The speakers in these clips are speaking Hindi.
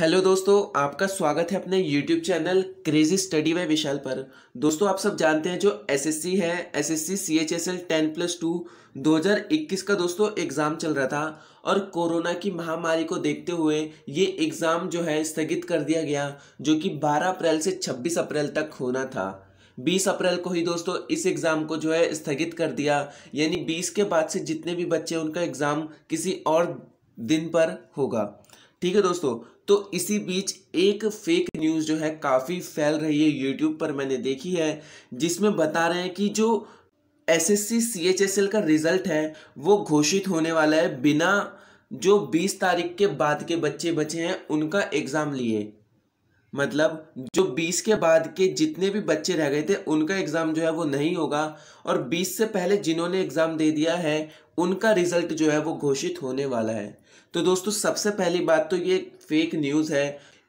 हेलो दोस्तों आपका स्वागत है अपने YouTube channel crazy study by Vishal पर दोस्तों आप सब जानते हैं जो एसएससी है एसएससी सीएचएसएल 10 प्लस टू 2021 का दोस्तों एग्ज़ाम चल रहा था और कोरोना की महामारी को देखते हुए ये एग्ज़ाम जो है स्थगित कर दिया गया जो कि 12 अप्रैल से 26 अप्रैल तक होना था 20 अप्रैल को ही दोस्तों इस एग्ज़ाम को जो है स्थगित कर दिया यानी 20 के बाद से जितने भी बच्चे उनका एग्ज़ाम किसी और दिन पर होगा ठीक है दोस्तों तो इसी बीच एक फेक न्यूज़ जो है काफ़ी फैल रही है यूट्यूब पर मैंने देखी है जिसमें बता रहे हैं कि जो S S C C H S L का रिजल्ट है वो घोषित होने वाला है बिना जो 20 तारीख के बाद के बच्चे बचे हैं उनका एग्ज़ाम लिए मतलब जो 20 के बाद के जितने भी बच्चे रह गए थे उनका एग्ज़ाम जो है वो नहीं होगा और 20 से पहले जिन्होंने एग्ज़ाम दे दिया है उनका रिज़ल्ट जो है वो घोषित होने वाला है तो दोस्तों सबसे पहली बात तो ये फेक न्यूज़ है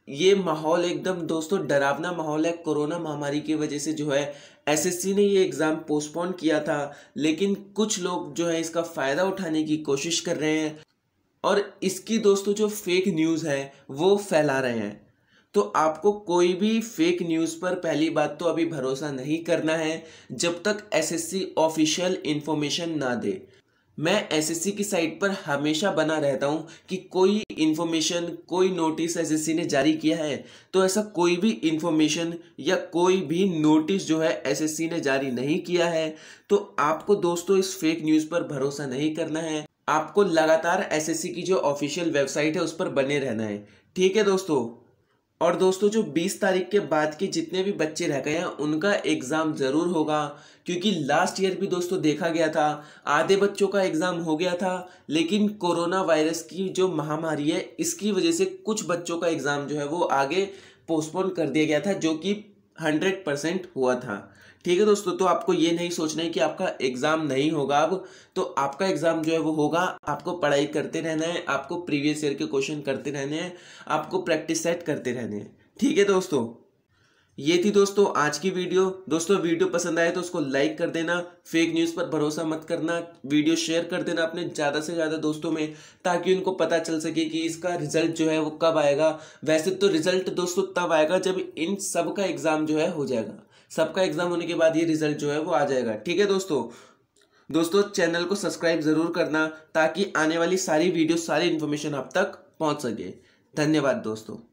ये माहौल एकदम दोस्तों डरावना माहौल है कोरोना महामारी की वजह से जो है एसएससी ने ये एग्ज़ाम पोस्टपोन किया था लेकिन कुछ लोग जो है इसका फ़ायदा उठाने की कोशिश कर रहे हैं और इसकी दोस्तों जो फेक न्यूज़ है वो फैला रहे हैं तो आपको कोई भी फेक न्यूज़ पर पहली बात तो अभी भरोसा नहीं करना है जब तक एसएससी ऑफिशियल इन्फॉर्मेशन ना दे मैं एसएससी की साइट पर हमेशा बना रहता हूँ कि कोई इन्फॉर्मेशन कोई नोटिस एसएससी ने जारी किया है तो ऐसा कोई भी इन्फॉर्मेशन या कोई भी नोटिस जो है एसएससी ने जारी नहीं किया है तो आपको दोस्तों इस फेक न्यूज़ पर भरोसा नहीं करना है आपको लगातार एसएससी की जो ऑफिशियल वेबसाइट है उस पर बने रहना है ठीक है दोस्तों और दोस्तों जो 20 तारीख के बाद के जितने भी बच्चे रह गए हैं उनका एग्ज़ाम ज़रूर होगा क्योंकि लास्ट ईयर भी दोस्तों देखा गया था आधे बच्चों का एग्ज़ाम हो गया था लेकिन कोरोना वायरस की जो महामारी है इसकी वजह से कुछ बच्चों का एग्ज़ाम जो है वो आगे पोस्टपोन कर दिया गया था जो कि हंड्रेड परसेंट हुआ था ठीक है दोस्तों तो आपको ये नहीं सोचना है कि आपका एग्ज़ाम नहीं होगा अब तो आपका एग्ज़ाम जो है वो होगा आपको पढ़ाई करते रहना है आपको प्रीवियस ईयर के क्वेश्चन करते रहने हैं आपको प्रैक्टिस सेट करते रहने हैं ठीक है दोस्तों ये थी दोस्तों आज की वीडियो दोस्तों वीडियो पसंद आए तो उसको लाइक कर देना फेक न्यूज़ पर भरोसा मत करना वीडियो शेयर कर देना अपने ज़्यादा से ज़्यादा दोस्तों में ताकि उनको पता चल सके कि इसका रिजल्ट जो है वो कब आएगा वैसे तो रिजल्ट दोस्तों तब आएगा जब इन सब का एग्ज़ाम जो है हो जाएगा सबका एग्ज़ाम होने के बाद ये रिजल्ट जो है वो आ जाएगा ठीक है दोस्तों दोस्तों चैनल को सब्सक्राइब ज़रूर करना ताकि आने वाली सारी वीडियो सारी इन्फॉर्मेशन आप तक पहुँच सके धन्यवाद दोस्तों